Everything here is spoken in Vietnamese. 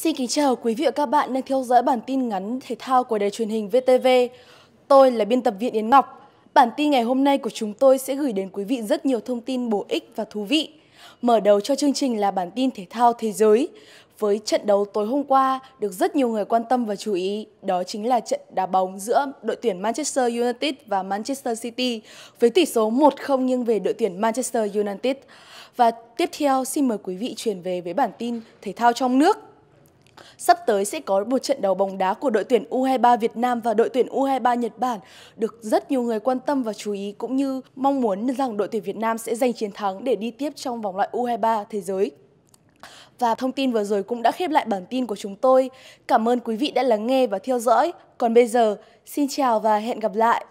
Xin kính chào quý vị và các bạn đang theo dõi bản tin ngắn thể thao của đài truyền hình VTV. Tôi là biên tập viên Yến Ngọc. Bản tin ngày hôm nay của chúng tôi sẽ gửi đến quý vị rất nhiều thông tin bổ ích và thú vị. Mở đầu cho chương trình là bản tin thể thao thế giới. Với trận đấu tối hôm qua được rất nhiều người quan tâm và chú ý, đó chính là trận đá bóng giữa đội tuyển Manchester United và Manchester City với tỷ số 1-0 nghiêng về đội tuyển Manchester United. Và tiếp theo xin mời quý vị chuyển về với bản tin thể thao trong nước. Sắp tới sẽ có một trận đấu bóng đá của đội tuyển U23 Việt Nam và đội tuyển U23 Nhật Bản được rất nhiều người quan tâm và chú ý cũng như mong muốn rằng đội tuyển Việt Nam sẽ giành chiến thắng để đi tiếp trong vòng loại U23 thế giới. Và thông tin vừa rồi cũng đã khép lại bản tin của chúng tôi. Cảm ơn quý vị đã lắng nghe và theo dõi. Còn bây giờ, xin chào và hẹn gặp lại.